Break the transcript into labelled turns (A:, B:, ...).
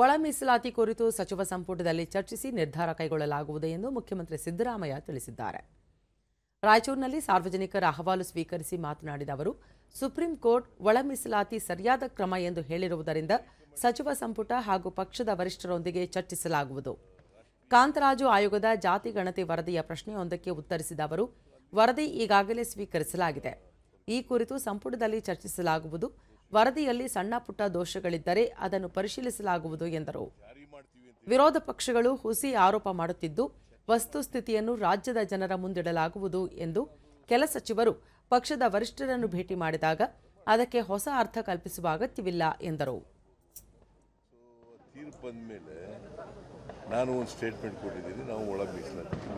A: ಒಳ ಮೀಸಲಾತಿ ಕುರಿತು ಸಚಿವ ಸಂಪುಟದಲ್ಲಿ ಚರ್ಚಿಸಿ ನಿರ್ಧಾರ ಕೈಗೊಳ್ಳಲಾಗುವುದು ಎಂದು ಮುಖ್ಯಮಂತ್ರಿ ಸಿದ್ದರಾಮಯ್ಯ ತಿಳಿಸಿದ್ದಾರೆ ರಾಯಚೂರಿನಲ್ಲಿ ಸಾರ್ವಜನಿಕರ ಅಹವಾಲು ಸ್ವೀಕರಿಸಿ ಮಾತನಾಡಿದ ಅವರು ಸುಪ್ರೀಂ ಕೋರ್ಟ್ ಒಳ ಮೀಸಲಾತಿ ಸರಿಯಾದ ಕ್ರಮ ಎಂದು ಹೇಳಿರುವುದರಿಂದ ಸಚಿವ ಸಂಪುಟ ಹಾಗೂ ಪಕ್ಷದ ವರಿಷ್ಠರೊಂದಿಗೆ ಚರ್ಚಿಸಲಾಗುವುದು ಕಾಂತರಾಜು ಆಯೋಗದ ಜಾತಿ ಗಣತಿ ವರದಿಯ ಪ್ರಶ್ನೆಯೊಂದಕ್ಕೆ ಉತ್ತರಿಸಿದ ಅವರು ವರದಿ ಈಗಾಗಲೇ ಸ್ವೀಕರಿಸಲಾಗಿದೆ ಈ ಕುರಿತು ಸಂಪುಟದಲ್ಲಿ ಚರ್ಚಿಸಲಾಗುವುದು ವರದಿಯಲ್ಲಿ ಸಣ್ಣ ಪುಟ್ಟ ದೋಷಗಳಿದ್ದರೆ ಅದನ್ನು ಪರಿಶೀಲಿಸಲಾಗುವುದು ಎಂದರು ವಿರೋಧ ಪಕ್ಷಗಳು ಹುಸಿ ಆರೋಪ ಮಾಡುತ್ತಿದ್ದು ವಸ್ತುಸ್ಥಿತಿಯನ್ನು ರಾಜ್ಯದ ಜನರ ಮುಂದಿಡಲಾಗುವುದು ಎಂದು ಕೆಲ ಸಚಿವರು ಪಕ್ಷದ ವರಿಷ್ಠರನ್ನು ಭೇಟಿ ಮಾಡಿದಾಗ ಅದಕ್ಕೆ ಹೊಸ ಅರ್ಥ ಕಲ್ಪಿಸುವ ಅಗತ್ಯವಿಲ್ಲ ಎಂದರು
B: ನಾನು ಒಂದು ಸ್ಟೇಟ್ಮೆಂಟ್ ಕೊಟ್ಟಿದ್ದೀನಿ ನಾವು ಒಳಗೆ